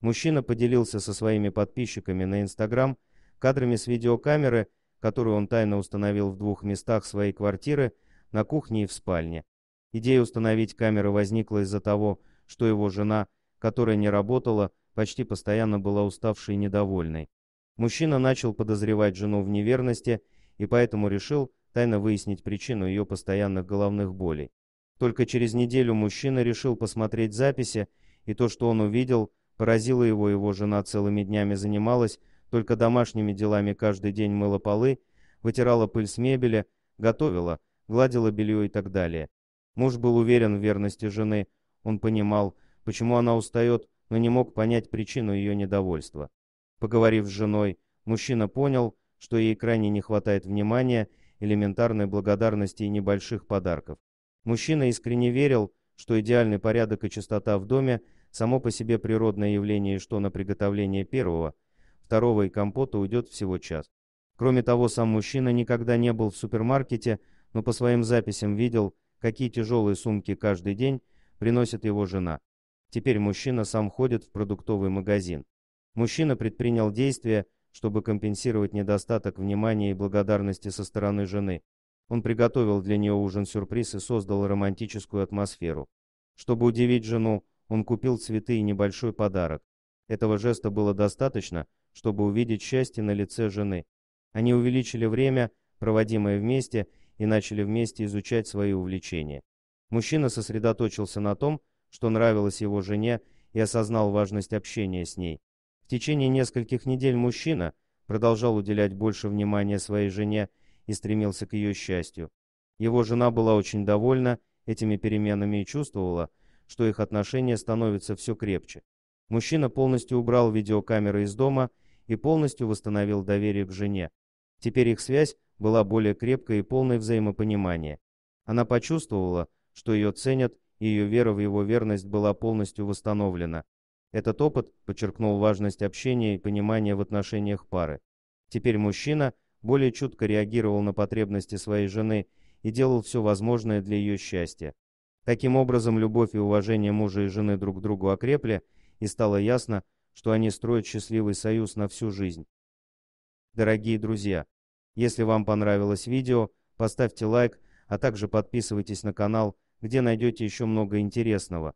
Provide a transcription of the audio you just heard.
Мужчина поделился со своими подписчиками на Инстаграм кадрами с видеокамеры, которую он тайно установил в двух местах своей квартиры, на кухне и в спальне. Идея установить камеры возникла из-за того, что его жена, которая не работала, почти постоянно была уставшей и недовольной. Мужчина начал подозревать жену в неверности и поэтому решил тайно выяснить причину ее постоянных головных болей. Только через неделю мужчина решил посмотреть записи, и то, что он увидел, Поразила его его жена целыми днями занималась, только домашними делами каждый день мыла полы, вытирала пыль с мебели, готовила, гладила белье и так далее. Муж был уверен в верности жены, он понимал, почему она устает, но не мог понять причину ее недовольства. Поговорив с женой, мужчина понял, что ей крайне не хватает внимания, элементарной благодарности и небольших подарков. Мужчина искренне верил, что идеальный порядок и чистота в доме – Само по себе природное явление, что на приготовление первого, второго и компота уйдет всего час. Кроме того, сам мужчина никогда не был в супермаркете, но по своим записям видел, какие тяжелые сумки каждый день приносит его жена. Теперь мужчина сам ходит в продуктовый магазин. Мужчина предпринял действия, чтобы компенсировать недостаток внимания и благодарности со стороны жены. Он приготовил для нее ужин-сюрприз и создал романтическую атмосферу. Чтобы удивить жену, он купил цветы и небольшой подарок. Этого жеста было достаточно, чтобы увидеть счастье на лице жены. Они увеличили время, проводимое вместе, и начали вместе изучать свои увлечения. Мужчина сосредоточился на том, что нравилось его жене, и осознал важность общения с ней. В течение нескольких недель мужчина продолжал уделять больше внимания своей жене и стремился к ее счастью. Его жена была очень довольна этими переменами и чувствовала, что их отношения становятся все крепче. Мужчина полностью убрал видеокамеры из дома и полностью восстановил доверие к жене. Теперь их связь была более крепкой и полной взаимопонимания. Она почувствовала, что ее ценят, и ее вера в его верность была полностью восстановлена. Этот опыт подчеркнул важность общения и понимания в отношениях пары. Теперь мужчина более чутко реагировал на потребности своей жены и делал все возможное для ее счастья. Таким образом, любовь и уважение мужа и жены друг к другу окрепли, и стало ясно, что они строят счастливый союз на всю жизнь. Дорогие друзья, если вам понравилось видео, поставьте лайк, а также подписывайтесь на канал, где найдете еще много интересного.